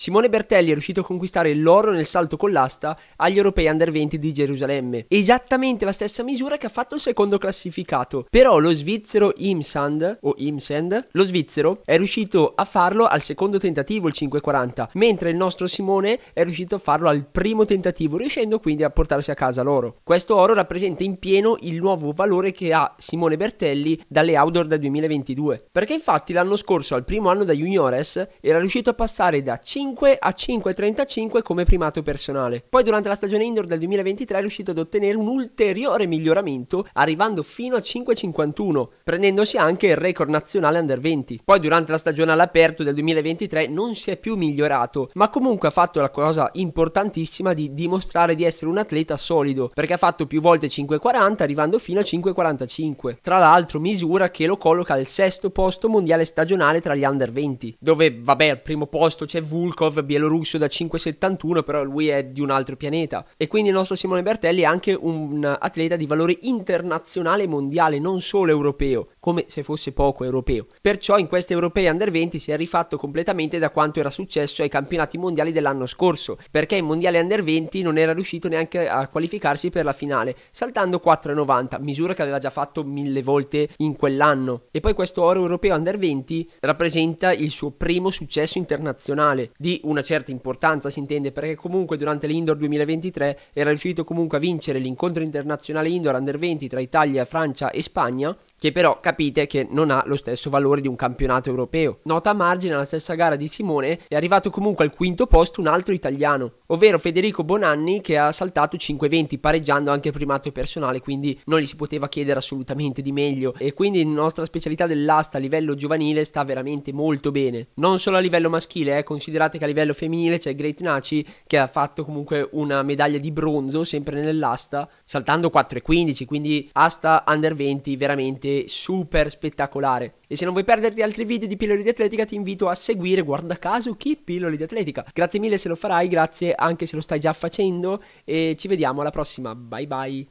Simone Bertelli è riuscito a conquistare l'oro nel salto con l'asta agli europei under 20 di Gerusalemme, esattamente la stessa misura che ha fatto il secondo classificato. Però lo svizzero Imsand, o Imsend, lo svizzero è riuscito a farlo al secondo tentativo, il 540, mentre il nostro Simone è riuscito a farlo al primo tentativo, riuscendo quindi a portarsi a casa l'oro. Questo oro rappresenta in pieno il nuovo valore che ha Simone Bertelli dalle outdoor da 2022, perché infatti l'anno scorso al primo anno da juniores era riuscito a passare da 5 5 a 5,35 come primato personale. Poi durante la stagione indoor del 2023 è riuscito ad ottenere un ulteriore miglioramento arrivando fino a 5,51 prendendosi anche il record nazionale under 20. Poi durante la stagione all'aperto del 2023 non si è più migliorato ma comunque ha fatto la cosa importantissima di dimostrare di essere un atleta solido perché ha fatto più volte 5,40 arrivando fino a 5,45. Tra l'altro misura che lo colloca al sesto posto mondiale stagionale tra gli under 20 dove vabbè al primo posto c'è Vulcan Volkov bielorusso da 5,71, però lui è di un altro pianeta. E quindi il nostro Simone Bertelli è anche un atleta di valore internazionale e mondiale, non solo europeo, come se fosse poco europeo. Perciò in queste europee under 20 si è rifatto completamente da quanto era successo ai campionati mondiali dell'anno scorso, perché in mondiale under 20 non era riuscito neanche a qualificarsi per la finale, saltando 4,90, misura che aveva già fatto mille volte in quell'anno. E poi questo oro europeo under 20 rappresenta il suo primo successo internazionale. Di di una certa importanza si intende perché comunque durante l'Indoor 2023 era riuscito comunque a vincere l'incontro internazionale Indoor Under 20 tra Italia, Francia e Spagna che però capite che non ha lo stesso valore di un campionato europeo. Nota a margine, alla stessa gara di Simone è arrivato comunque al quinto posto un altro italiano, ovvero Federico Bonanni che ha saltato 5-20 pareggiando anche primato personale, quindi non gli si poteva chiedere assolutamente di meglio e quindi la nostra specialità dell'asta a livello giovanile sta veramente molto bene. Non solo a livello maschile, eh, considerate che a livello femminile c'è Great Naci che ha fatto comunque una medaglia di bronzo sempre nell'asta, saltando 4-15, quindi asta under 20 veramente veramente super spettacolare. E se non vuoi perderti altri video di pillole di atletica ti invito a seguire, guarda caso, chi pillole di atletica. Grazie mille se lo farai, grazie anche se lo stai già facendo e ci vediamo alla prossima. Bye bye.